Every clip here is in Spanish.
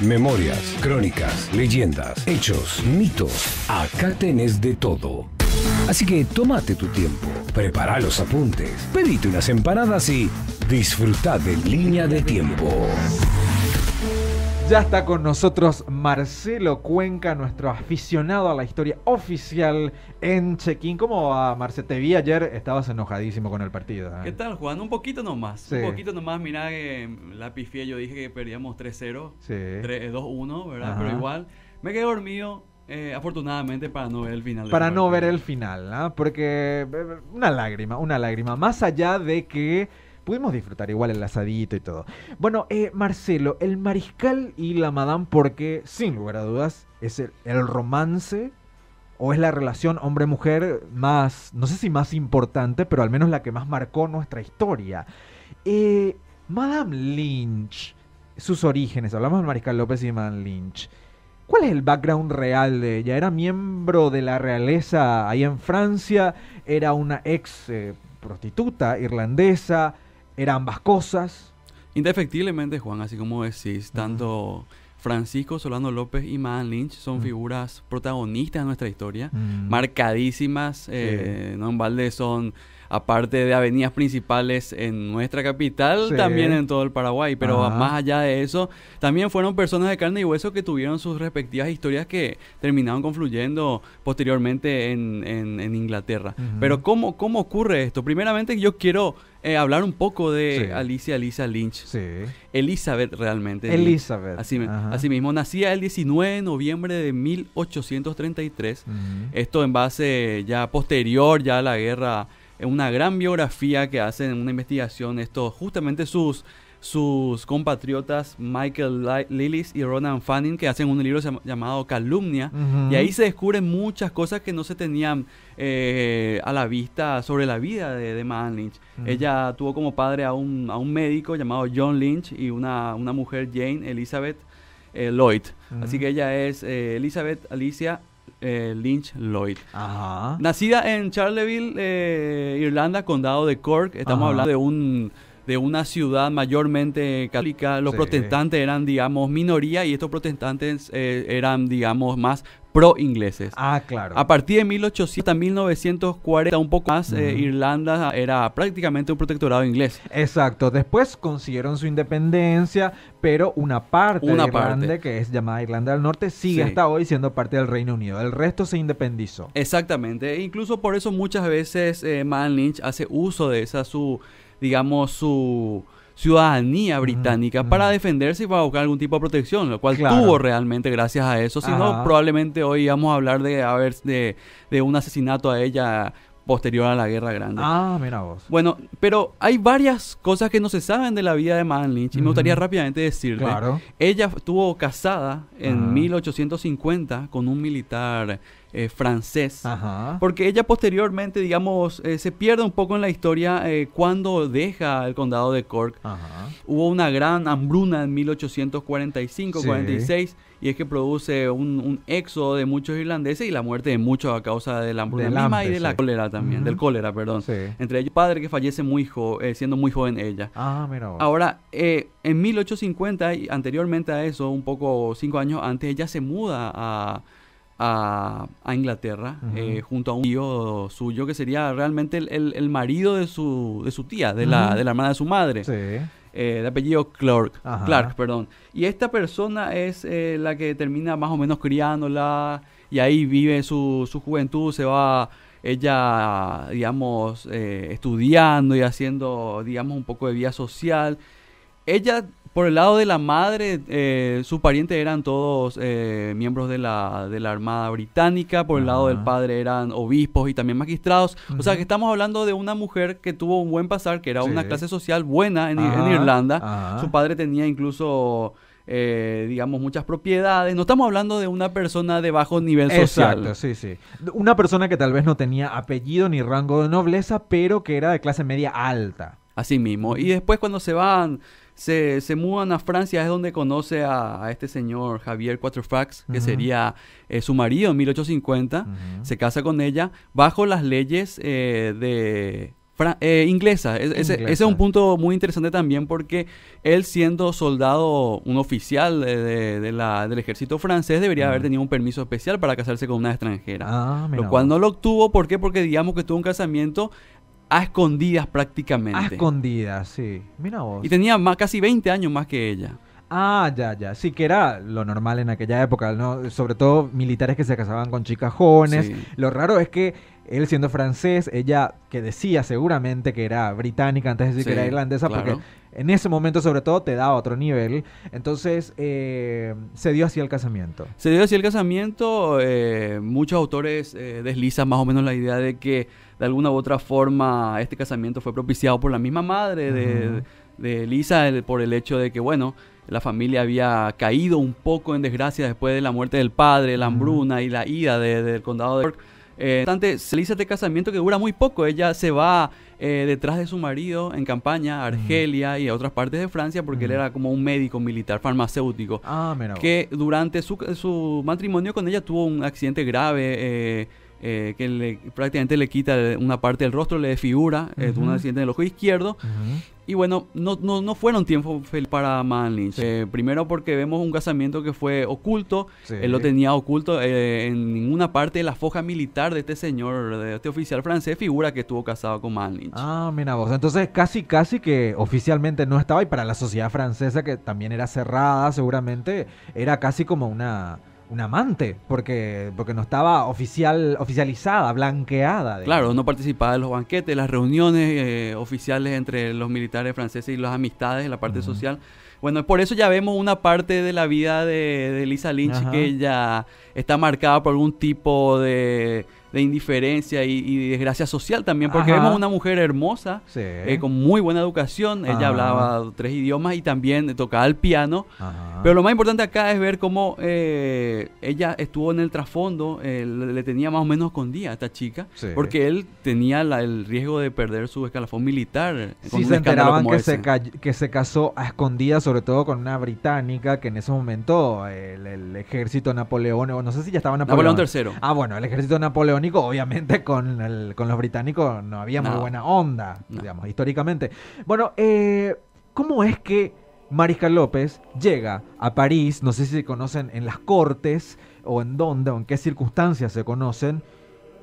memorias, crónicas, leyendas, hechos, mitos. Acá tenés de todo. Así que tómate tu tiempo, prepara los apuntes, pedite unas empanadas y disfruta de línea de tiempo. Ya está con nosotros Marcelo Cuenca, nuestro aficionado a la historia oficial en Chequín. ¿Cómo va, Marcelo? Te vi ayer, estabas enojadísimo con el partido. ¿eh? ¿Qué tal, Juan? Un poquito nomás. Un poquito nomás, Mirá que eh, la pifié, yo dije que perdíamos 3-0, sí. 2-1, eh, ¿verdad? Pero igual, me quedé dormido. afortunadamente para no ver el final. Para no ver el final, ¿ah? porque una lágrima, una lágrima. Más allá de que pudimos disfrutar igual el asadito y todo. Bueno, eh, Marcelo, el mariscal y la madame, porque sin lugar a dudas es el, romance o es la relación hombre-mujer más, no sé si más importante, pero al menos la que más marcó nuestra historia. Eh, madame Lynch, sus orígenes, hablamos del Mariscal López y Madame Lynch. ¿Cuál es el background real de ella? ¿Era miembro de la realeza ahí en Francia? ¿Era una ex eh, prostituta irlandesa? Eran ambas cosas. Indefectiblemente, Juan, así como decís, tanto Francisco Solano López y Madame Lynch son figuras protagonistas de nuestra historia, marcadísimas, eh, no en balde son aparte de avenidas principales en nuestra capital, también en todo el Paraguay. Pero más allá de eso, también fueron personas de carne y hueso que tuvieron sus respectivas historias que terminaron confluyendo posteriormente en, Inglaterra. Pero ¿cómo, ¿cómo ocurre esto? Primeramente yo quiero eh, hablar un poco de Alicia Lisa Lynch. Sí. Elizabeth realmente. Elizabeth. Así, mismo, nacía el 19 de noviembre de 1833. Esto en base ya posterior ya a la guerra una gran biografía que hacen en una investigación esto, justamente sus, sus compatriotas Michael Lillis y Ronan Fanning, que hacen un libro llamado Calumnia, y ahí se descubren muchas cosas que no se tenían eh, a la vista sobre la vida de, de Lynch. Ella tuvo como padre a un, médico llamado John Lynch y una, una mujer, Jane Elizabeth eh, Lloyd. Así que ella es eh, Elizabeth Alicia eh, Lynch Lloyd. Nacida en Charleville, eh, Irlanda, condado de Cork. Estamos hablando de un de una ciudad mayormente católica. Los protestantes eran, digamos, minoría y estos protestantes eh, eran, digamos, más pro-ingleses. Ah, claro. A partir de 1800 hasta 1940, un poco más, eh, Irlanda era prácticamente un protectorado inglés. Exacto. Después consiguieron su independencia, pero una parte de Irlanda, que es llamada Irlanda del Norte, sigue hasta hoy siendo parte del Reino Unido. El resto se independizó. Exactamente. E incluso por eso muchas veces eh, Man Lynch hace uso de esa su, digamos, su ciudadanía británica para defenderse y para buscar algún tipo de protección, lo cual tuvo realmente gracias a eso. Si no, probablemente hoy íbamos a hablar de, haber de, un asesinato a ella posterior a la Guerra Grande. Ah, mira vos. Bueno, pero hay varias cosas que no se saben de la vida de Madeline. Lynch y me gustaría rápidamente decirle. Claro. Ella estuvo casada en 1850 con un militar eh, francés. Porque ella posteriormente, digamos, eh, se pierde un poco en la historia eh, cuando deja el condado de Cork. Hubo una gran hambruna en 1845-46 y es que produce un, éxodo de muchos irlandeses y la muerte de muchos a causa de la hambruna y de la cólera también, del cólera, perdón. Entre ellos, padre que fallece muy siendo muy joven ella. Ah, mira Ahora, en 1850 y anteriormente a eso, un poco cinco años antes, ella se muda a a, Inglaterra eh, junto a un tío suyo que sería realmente el, marido de su, de su tía, de, la, de la hermana de su madre. Eh, de apellido Clark, Clark, perdón. Y esta persona es eh, la que termina más o menos criándola y ahí vive su, juventud, se va ella, digamos, estudiando y haciendo, digamos, un poco de vida social. Ella por el lado de la madre, eh, sus parientes eran todos eh, miembros de la, de la, Armada Británica, por el lado del padre eran obispos y también magistrados. O sea que estamos hablando de una mujer que tuvo un buen pasar, que era una clase social buena en, Irlanda. Su padre tenía incluso... Eh, digamos, muchas propiedades. No estamos hablando de una persona de bajo nivel social. Exacto, sí, sí. Una persona que tal vez no tenía apellido ni rango de nobleza, pero que era de clase media alta. Así mismo. Y después cuando se van se, se mudan a Francia, es donde conoce a, este señor Javier Quatrefax, que sería eh, su marido en 1850, se casa con ella bajo las leyes eh, de eh, inglesa. Ese, es un punto muy interesante también porque él siendo soldado, un oficial de, la, del ejército francés, debería haber tenido un permiso especial para casarse con una extranjera. Ah, lo cual no lo obtuvo. ¿Por qué? Porque digamos que tuvo un casamiento a escondidas prácticamente. A escondidas, sí. Mira vos. Y tenía más, casi 20 años más que ella. Ah, ya, ya. Sí, que era lo normal en aquella época, ¿no? Sobre todo militares que se casaban con chicas jóvenes. Lo raro es que él siendo francés, ella que decía seguramente que era británica antes de decir que era irlandesa, porque en ese momento sobre todo te daba otro nivel. Entonces eh, se dio así el casamiento. Se dio así el casamiento. Eh, muchos autores eh, deslizan más o menos la idea de que de alguna u otra forma este casamiento fue propiciado por la misma madre de, Lisa por el hecho de que, bueno, la familia había caído un poco en desgracia después de la muerte del padre, la hambruna y la ida del condado de York. Eh, se este casamiento que dura muy poco. Ella se va eh, detrás de su marido en campaña, a Argelia y a otras partes de Francia, porque él era como un médico militar farmacéutico. Ah, mira que durante su, su, matrimonio con ella tuvo un accidente grave. Eh, que prácticamente le quita una parte del rostro, le desfigura, tuvo un accidente en el ojo izquierdo. Y bueno, no, no, fueron tiempos felices para Manlinch. Eh, primero porque vemos un casamiento que fue oculto. Él lo tenía oculto. Eh, en ninguna parte de la foja militar de este señor, de este oficial francés, figura que estuvo casado con Manning Ah, mira vos. Entonces casi, casi que oficialmente no estaba. Y para la sociedad francesa, que también era cerrada, seguramente, era casi como una un amante, porque, porque no estaba oficial, oficializada, blanqueada. Claro, no participaba en los banquetes, las reuniones eh, oficiales entre los militares franceses y las amistades en la parte social. Bueno, por eso ya vemos una parte de la vida de, Lisa Lynch que ella está marcada por algún tipo de de indiferencia y, desgracia social también, porque vemos una mujer hermosa, eh, con muy buena educación, ella hablaba tres idiomas y también tocaba el piano, pero lo más importante acá es ver cómo eh, ella estuvo en el trasfondo, eh, le, tenía más o menos escondida a esta chica, porque él tenía el riesgo de perder su escalafón militar. Con se enteraban que, se que se casó a escondida sobre todo con una británica que en ese momento el, ejército napoleón, no sé si ya estaba Napoleón. Napoleón III. Ah, bueno, el ejército napoleón obviamente con, los británicos no había muy buena onda, digamos, históricamente. Bueno, eh, ¿cómo es que Mariscal López llega a París? No sé si se conocen en las cortes o en dónde o en qué circunstancias se conocen.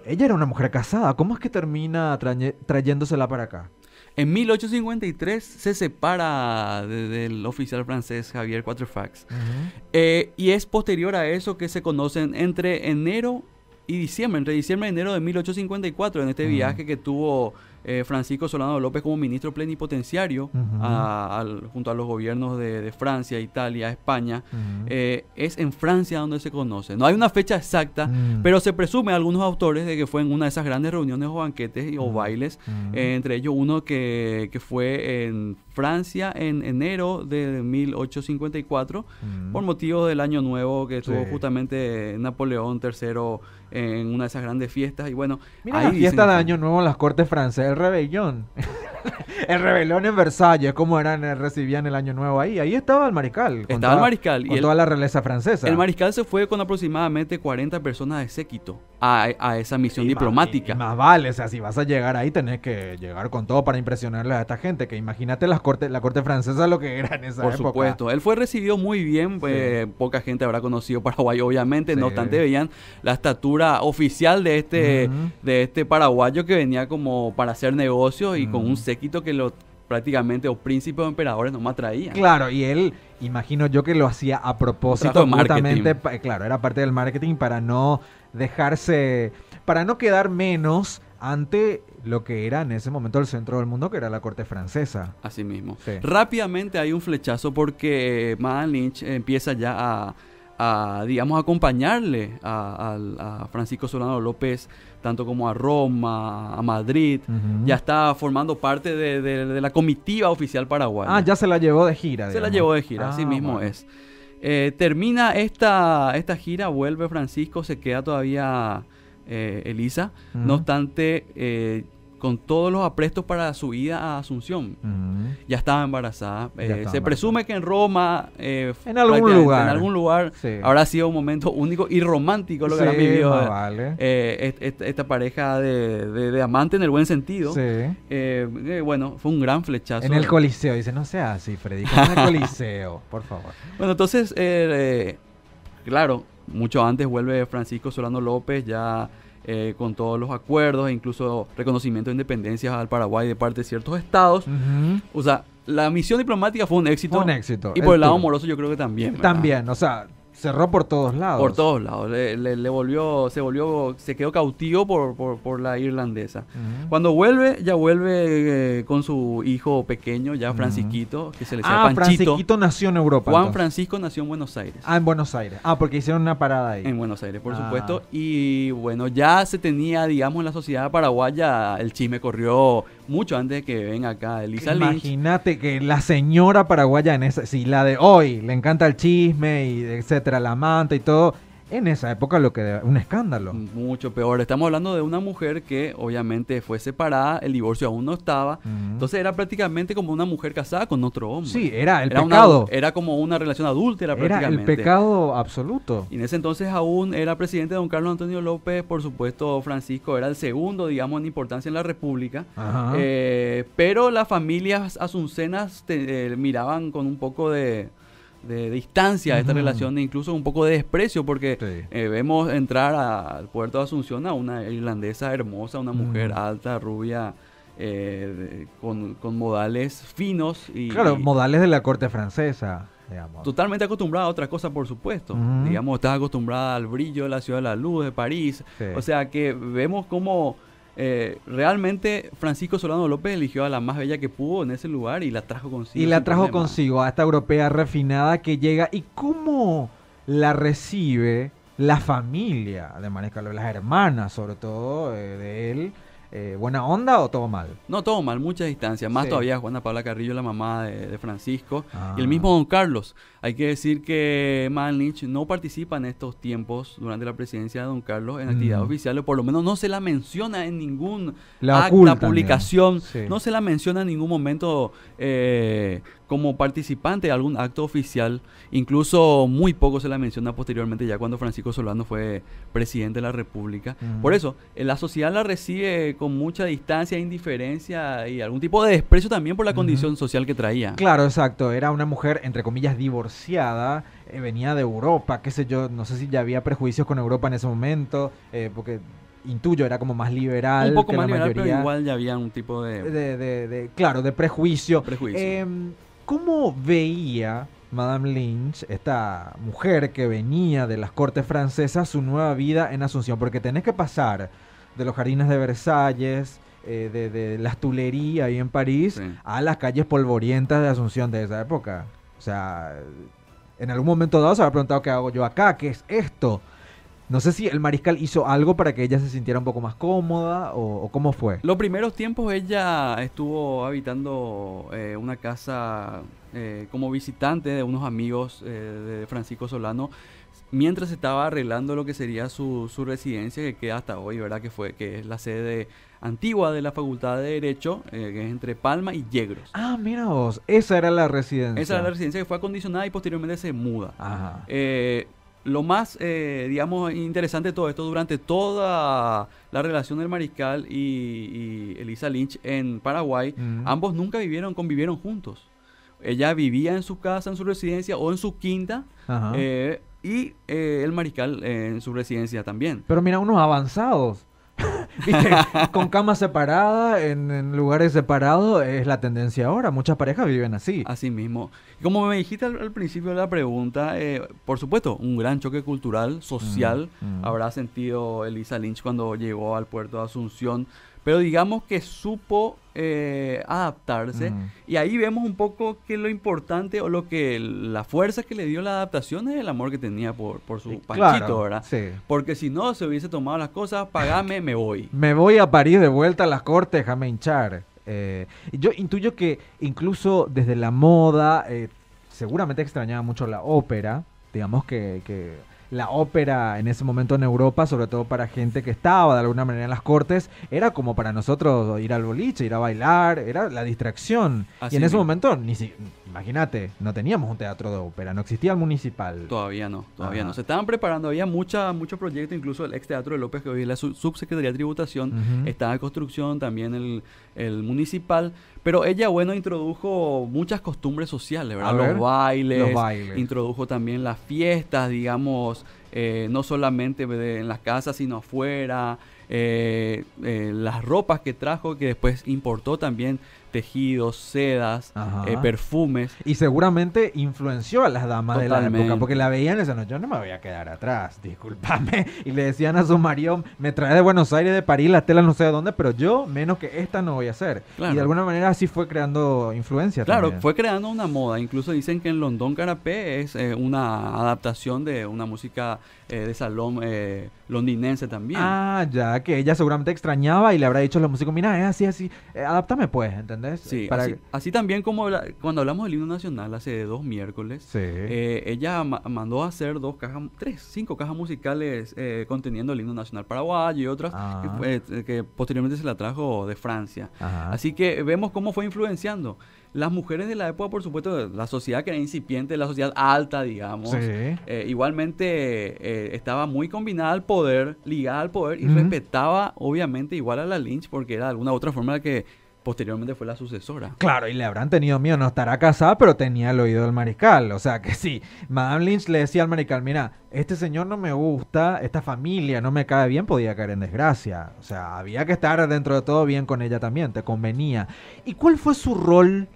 Ella era una mujer casada, ¿cómo es que termina trayéndosela para acá? En 1853 se separa del oficial francés Javier Quatrefax. Eh, y es posterior a eso que se conocen entre enero y diciembre, entre diciembre y enero de 1854, en este viaje que tuvo eh, Francisco Solano López como ministro plenipotenciario junto a los gobiernos de, Francia, Italia, España. Eh, es en Francia donde se conoce. No hay una fecha exacta, mm. pero se presume algunos autores de que fue en una de esas grandes reuniones o banquetes o mm. bailes, mm. Eh, entre ellos uno que, fue en Francia en enero de 1854 por motivo del año nuevo que tuvo justamente Napoleón III en una de esas grandes fiestas. Y bueno, Mira, fiesta de año nuevo en las cortes francesas el rebelión. el rebelión en Versalles, cómo eran, eh, recibían el año nuevo ahí. Ahí estaba el mariscal. Estaba el mariscal. Con y toda la realeza francesa. El mariscal se fue con aproximadamente 40 personas de séquito a, esa misión diplomática. Más, vale, o sea, si vas a llegar ahí tenés que llegar con todo para impresionarle a esta gente, que imagínate las cortes, la corte francesa lo que era en esa Por época. Por supuesto, él fue recibido muy bien, eh, poca gente habrá conocido Paraguay, obviamente, no obstante veían la estatura oficial de este, de este paraguayo que venía como para hacer negocios y con un quito que los prácticamente los príncipes o emperadores más traían. Claro, y él, imagino yo que lo hacía a propósito, justamente, claro, era parte del marketing para no dejarse, para no quedar menos ante lo que era en ese momento el centro del mundo, que era la corte francesa. Así mismo. Rápidamente hay un flechazo porque eh, Madame Lynch empieza ya a a, digamos, acompañarle a, Francisco Solano López, tanto como a Roma, a Madrid. Ya está formando parte de, la comitiva oficial paraguaya. Ah, ya se la llevó de gira. Se la llevó de gira, así ah, mismo es. Eh, termina esta, esta gira, vuelve Francisco, se queda todavía eh, Elisa. No obstante, eh, con todos los aprestos para su vida a Asunción. Ya estaba embarazada. Eh, se presume que en Roma, eh, en algún lugar, en algún lugar, habrá sido un momento único y romántico lo que sí, vivido eh, esta, pareja de, amante en el buen sentido. Sí. bueno, fue un gran flechazo. En el Coliseo, dice, no sea así, Freddy, en el Coliseo, por favor. Bueno, entonces, claro, mucho antes vuelve Francisco Solano López ya eh, con todos los acuerdos e incluso reconocimiento de independencias al Paraguay de parte de ciertos estados. O sea, la misión diplomática fue un éxito. Fue un éxito. Y por el, lado amoroso yo creo que también. También, o sea, Cerró por todos lados. Por todos lados. Le, volvió, se volvió, se quedó cautivo por, la irlandesa. Cuando vuelve, ya vuelve eh, con su hijo pequeño, ya Francisquito, que se le ah, llama ah, Francisquito nació en Europa. Juan Francisco nació en Buenos Aires. Ah, en Buenos Aires. Ah, porque hicieron una parada ahí. En Buenos Aires, por ah. supuesto. Y bueno, ya se tenía, digamos, en la sociedad paraguaya, el chisme corrió mucho antes de que venga acá Elisa Imagínate que la señora paraguaya en esa, si la de hoy le encanta el chisme y etcétera era la manta y todo. En esa época lo que era un escándalo. Mucho peor. Estamos hablando de una mujer que obviamente fue separada, el divorcio aún no estaba. Entonces era prácticamente como una mujer casada con otro hombre. Sí, era el pecado. era como una relación adúltera era el pecado absoluto. Y en ese entonces aún era presidente don Carlos Antonio López, por supuesto Francisco era el segundo, digamos, en importancia en la República. Eh, pero las familias asuncenas te, eh, miraban con un poco de de, distancia a esta relación e incluso un poco de desprecio porque eh, vemos entrar al puerto de Asunción a una irlandesa hermosa, una mujer alta, rubia, eh, con, modales finos. Y, claro, modales de la corte francesa. Digamos. Totalmente acostumbrada a otras cosas, por supuesto. Digamos, está acostumbrada al brillo de la ciudad de la luz de París. O sea que vemos cómo eh, realmente Francisco Solano López eligió a la más bella que pudo en ese lugar y la trajo consigo. Y la trajo consigo a esta europea refinada que llega y cómo la recibe la familia de Mariscal, las hermanas sobre todo eh, de él eh, buena onda o todo mal? No, todo mal, muchas distancias, Más todavía Juana Paula Carrillo, la mamá de, Francisco. Y el ah. mismo Don Carlos. Hay que decir que Malnich no participa en estos tiempos durante la presidencia de Don Carlos en actividad mm. oficial o Por lo menos no se la menciona en ningún la publicación. No se la menciona en ningún momento eh, como participante de algún acto oficial, incluso muy poco se la menciona posteriormente ya cuando Francisco Solano fue presidente de la República. Por eso, eh, la sociedad la recibe con mucha distancia, indiferencia y algún tipo de desprecio también por la condición social que traía. Claro, exacto. Era una mujer, entre comillas, divorciada, eh, venía de Europa, qué sé yo, no sé si ya había prejuicios con Europa en ese momento, eh, porque intuyo, era como más liberal. la mayoría, pero igual ya había un tipo de... claro, de prejuicio. Prejuicio. Eh, ¿Cómo veía Madame Lynch, esta mujer que venía de las cortes francesas, su nueva vida en Asunción? Porque tenés que pasar de los jardines de Versalles, eh, de, las Tulerías ahí en París, a las calles polvorientas de Asunción de esa época. O sea, en algún momento dado se habrá preguntado qué hago yo acá, qué es esto. No sé si el mariscal hizo algo para que ella se sintiera un poco más cómoda o, cómo fue. Los primeros tiempos ella estuvo habitando eh, una casa eh, como visitante de unos amigos eh, de Francisco Solano mientras estaba arreglando lo que sería su, residencia que hasta hoy, ¿verdad? Que fue que es la sede antigua de la Facultad de Derecho, que es entre Palma y Yegros. Ah, mira vos, esa era la residencia. Esa era la residencia que fue acondicionada y posteriormente se muda. Ajá lo más, eh, digamos, interesante de todo esto, durante toda la relación del Mariscal y, Elisa Lynch en Paraguay, ambos nunca vivieron, convivieron juntos. Ella vivía en su casa, en su residencia o en su quinta, eh, y eh, el Mariscal en su residencia también. Pero mira, unos avanzados. Con camas separadas, en, lugares separados, es la tendencia ahora. Muchas parejas viven así. Así mismo. Como me dijiste al, principio de la pregunta, eh, por supuesto, un gran choque cultural, social. Mm, mm. Habrá sentido Elisa Lynch cuando llegó al puerto de Asunción pero digamos que supo eh, adaptarse. Y ahí vemos un poco que lo importante o lo que la fuerza que le dio la adaptación es el amor que tenía por, por su panchito, ¿verdad? Porque si no, se hubiese tomado las cosas, pagame, me voy. me voy a París de vuelta a las cortes, déjame hinchar. Eh, yo intuyo que incluso desde la moda, eh, seguramente extrañaba mucho la ópera. Digamos que, que la ópera en ese momento en Europa, sobre todo para gente que estaba de alguna manera en las cortes, era como para nosotros ir al boliche, ir a bailar, era la distracción. y en ese momento, ni imagínate, no teníamos un teatro de ópera, no existía el municipal. Todavía no, todavía no. Se estaban preparando, había mucha, mucho proyecto, incluso el ex teatro de López, que hoy es la subsecretaría de tributación, estaba en construcción, también el, el municipal pero ella, bueno, introdujo muchas costumbres sociales, ¿verdad? Los, bailes, los bailes. Introdujo también las fiestas, digamos, eh, no solamente en las casas, sino afuera. Eh, eh, las ropas que trajo, que después importó también tejidos, sedas, eh, perfumes. Y seguramente influenció a las damas de la época, porque la veían y decían, yo no me voy a quedar atrás, discúlpame. Y le decían a su marido, me trae de Buenos Aires, de París, la tela no sé de dónde, pero yo menos que esta no voy a hacer. Y de alguna manera así fue creando influencia. Claro, fue creando una moda. Incluso dicen que en Londón Carapé es eh, una adaptación de una música eh, de salón londinense también. Ah, ya, que ella seguramente extrañaba y le habrá dicho a los músicos, mira, es así, así, adáptame pues, ¿entendés? Sí, así, también como cuando hablamos del himno nacional hace dos miércoles, eh, ella mandó a hacer dos cajas, tres, cinco cajas musicales eh, conteniendo el himno nacional paraguayo y otras ah. eh, que, posteriormente se la trajo de Francia. Así que vemos cómo fue influenciando. Las mujeres de la época, por supuesto, la sociedad que era incipiente, la sociedad alta, digamos, igualmente estaba muy combinada al poder, ligada al poder y respetaba obviamente igual a la Lynch porque era de alguna otra forma que posteriormente fue la sucesora. Claro, y le habrán tenido miedo, no estará casada, pero tenía el oído del mariscal. O sea que sí, Madame Lynch le decía al mariscal, mira, este señor no me gusta, esta familia no me cae bien, podía caer en desgracia. O sea, había que estar dentro de todo bien con ella también, te convenía. ¿Y cuál fue su rol?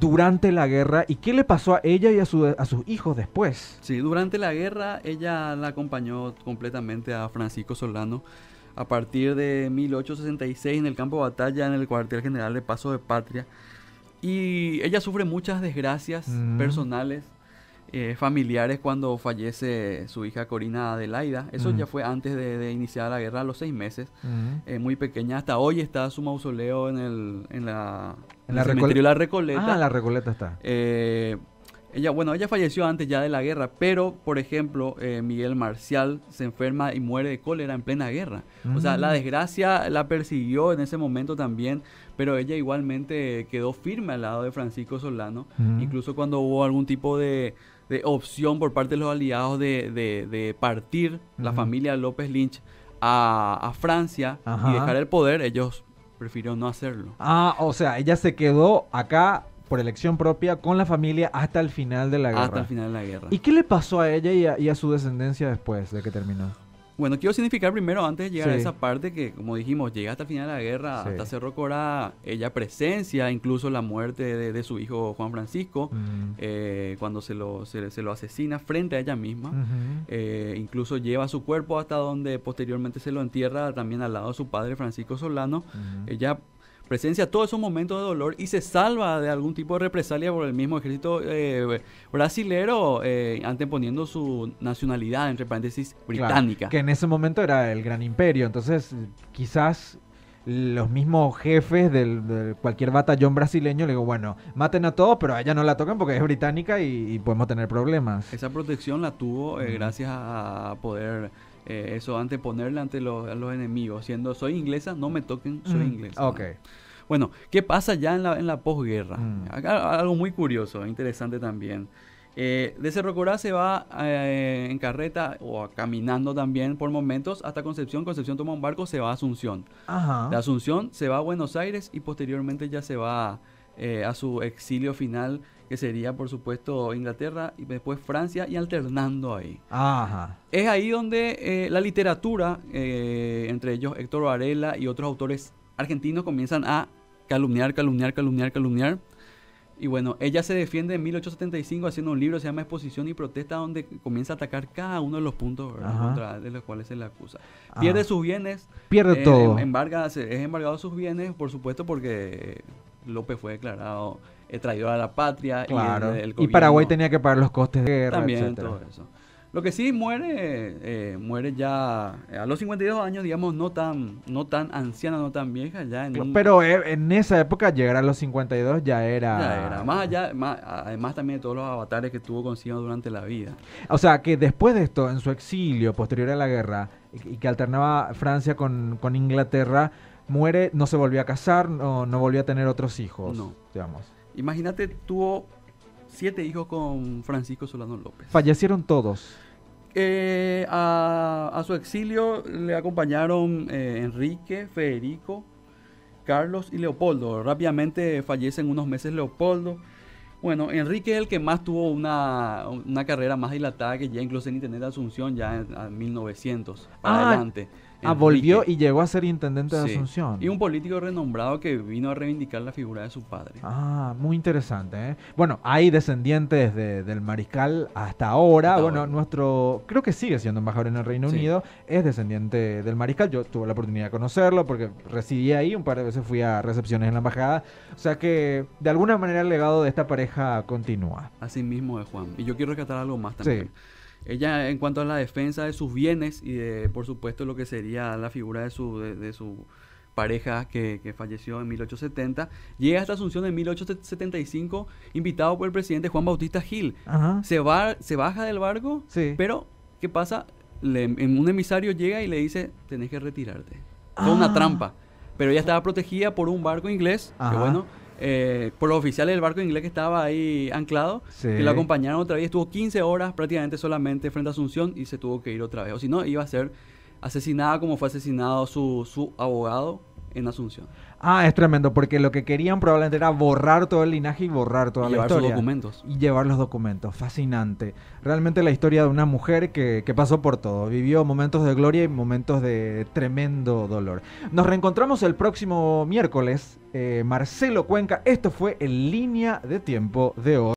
Durante la guerra, ¿y qué le pasó a ella y a, su, a sus hijos después? Sí, durante la guerra ella la acompañó completamente a Francisco Solano, a partir de 1866 en el campo de batalla en el cuartel general de Paso de Patria. Y ella sufre muchas desgracias personales, eh, familiares, cuando fallece su hija Corina Adelaida. Eso ya fue antes de, iniciar la guerra, a los seis meses, eh, muy pequeña. Hasta hoy está su mausoleo en, el, en la, en, la, Recoleta. Ah, la Recoleta está. Eh, ella, bueno, ella falleció antes ya de la guerra, pero por ejemplo, eh, Miguel Marcial se enferma y muere de cólera en plena guerra. O sea, la mm. desgracia la persiguió en ese momento también, pero ella igualmente quedó firme al lado de Francisco Solano, mm. incluso cuando hubo algún tipo de, opción por parte de los aliados de, partir la familia López Lynch a, Francia y dejar el poder, ellos prefirieron no hacerlo. Ah, o sea, ella se quedó acá por elección propia con la familia hasta el final de la guerra. Hasta el final de la guerra. ¿Y qué le pasó a ella y a, su descendencia después de que terminó? Bueno, quiero significar primero, antes de llegar a esa parte, que como dijimos, llega hasta el final de la guerra, hasta Cerro Cora, ella presencia incluso la muerte de, su hijo Juan Francisco, eh, cuando se lo, se, lo asesina frente a ella misma, eh, incluso lleva su cuerpo hasta donde posteriormente se lo entierra también al lado de su padre Francisco Solano, ella presencia todos esos momentos de dolor y se salva de algún tipo de represalia por el mismo ejército eh, brasilero, eh, anteponiendo su nacionalidad, entre paréntesis, británica. que en ese momento era el gran imperio, entonces quizás los mismos jefes de cualquier batallón brasileño le digo, bueno, maten a todos, pero a ella no la tocan porque es británica y, podemos tener problemas. Esa protección la tuvo eh, gracias a poder eso anteponerle ante los, enemigos, siendo soy inglesa, no me toquen, soy inglesa. Ok. Bueno, ¿qué pasa ya en la, posguerra? Mm. algo muy curioso, interesante también. Eh, de Cerro Corá se va eh, en carreta o caminando también por momentos hasta Concepción. Concepción toma un barco, se va a Asunción. Ajá. De Asunción se va a Buenos Aires y posteriormente ya se va eh, a su exilio final, que sería por supuesto Inglaterra y después Francia y alternando ahí. Es ahí donde la literatura, entre ellos Héctor Varela y otros autores argentinos comienzan a calumniar, calumniar, calumniar, calumniar. Y bueno, ella se defiende en 1875 haciendo un libro, se llama Exposición y Protesta, donde comienza a atacar cada uno de los puntos contra, de los cuales se le acusa. Pierde sus bienes. Pierde eh, todo. Em, embarga, es embargado sus bienes, por supuesto, porque López fue declarado eh, traidor a la patria. Y, Paraguay tenía que pagar los costes de guerra. También, todo eso. Lo que sí muere, eh, muere ya eh, a los 52 años, digamos, no tan, no tan anciana, no tan vieja. ya Pero eh, en esa época llegar a los 52 ya era... Ya era. Más allá, además también de todos los avatares que tuvo consigo durante la vida. O sea, que después de esto, en su exilio posterior a la guerra, y que alternaba Francia con, Inglaterra, muere, no se volvió a casar, no, no volvió a tener otros hijos, no. digamos. Imagínate, tuvo siete hijos con Francisco Solano López. Fallecieron todos. Eh, a, su exilio le acompañaron eh, Enrique, Federico, Carlos y Leopoldo. Rápidamente fallecen unos meses Leopoldo. Bueno, Enrique es el que más tuvo una, carrera más dilatada que ya incluso en Internet de Asunción, ya en, 1900, ah, adelante. Ah, volvió y llegó a ser intendente de Asunción. Y un político renombrado que vino a reivindicar la figura de su padre. Ah, muy interesante. ¿eh? Bueno, hay descendientes del mariscal hasta ahora. bueno, nuestro, creo que sigue siendo embajador en el Reino Unido, es descendiente del mariscal. Yo tuve la oportunidad de conocerlo porque residí ahí, un par de veces fui a recepciones en la embajada. O sea que de alguna manera el legado de esta pareja continúa. Así mismo de Juan. Y yo quiero rescatar algo más también. Sí. Ella, en cuanto a la defensa de sus bienes y de, por supuesto, lo que sería la figura de su, de, su pareja que, falleció en 1870, llega esta Asunción en 1875, invitado por el presidente Juan Bautista Gil. Se, va, se baja del barco, pero ¿qué pasa? en un emisario llega y le dice, tenés que retirarte. Fue ah. una trampa. Pero ella estaba protegida por un barco inglés, que bueno eh, por los oficiales del barco inglés que estaba ahí anclado, que lo acompañaron otra vez. Estuvo 15 horas prácticamente solamente frente a Asunción y se tuvo que ir otra vez. O si no, iba a ser asesinada como fue asesinado su, su abogado en Asunción. Ah, es tremendo, porque lo que querían probablemente era borrar todo el linaje y borrar toda la historia. Llevar documentos. Y llevar los documentos. Fascinante. Realmente la historia de una mujer que, pasó por todo. Vivió momentos de gloria y momentos de tremendo dolor. Nos reencontramos el próximo miércoles. Eh, Marcelo Cuenca, esto fue En Línea de Tiempo de hoy.